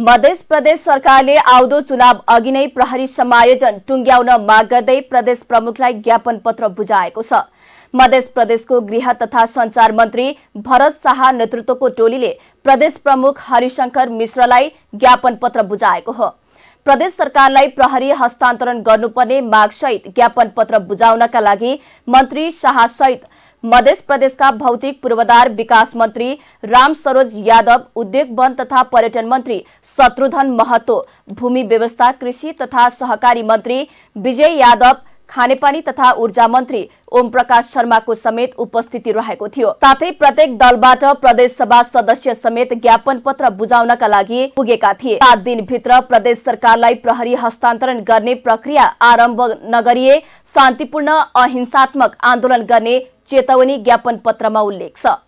मध्य प्रदेश सरकारले आउँदो चुनाव अघि नै प्रहरी समायोजन टुङ्ग्याउन माग गर्दै प्रदेश प्रमुखलाई ज्ञापन पत्र बुझाएको छ मध्य प्रदेशको गृह तथा संचार मन्त्री भरत शाह नेतृत्वको टोलीले प्रदेश प्रमुख हरिशंकर मिश्रलाई ज्ञापन पत्र बुझाएको हो प्रदेश सरकारलाई प्रहरी हस्तान्तरण गर्नुपर्ने मागसहित ज्ञापन पत्र बुझाउनका लागि मन्त्री शाहसहित मध्य प्रदेश का भौतिक पूर्वाधार विकास मंत्री राम सरोज यादव उद्योग वन तथा पर्यटन मंत्री शत्रुघ्न महतो भूमि व्यवस्था कृषि तथा सहकारी मंत्री विजय यादव खानेपानी तथा ऊर्जा मन्त्री ओम प्रकाश शर्माको समेत उपस्थिति रहेको थियो साथै प्रत्येक दलबाट प्रदेश सभा सदस्य समेत ज्ञापन पत्र बुझाउनका लागि पुगेका थिए सात दिनभित्र प्रदेश सरकारलाई प्रहरी हस्तान्तरण गर्ने प्रक्रिया आरम्भ नगरिए शान्तिपूर्ण अहिंसात्मक आन्दोलन गर्ने चेतावनी ज्ञापन पत्रमा उल्लेख छ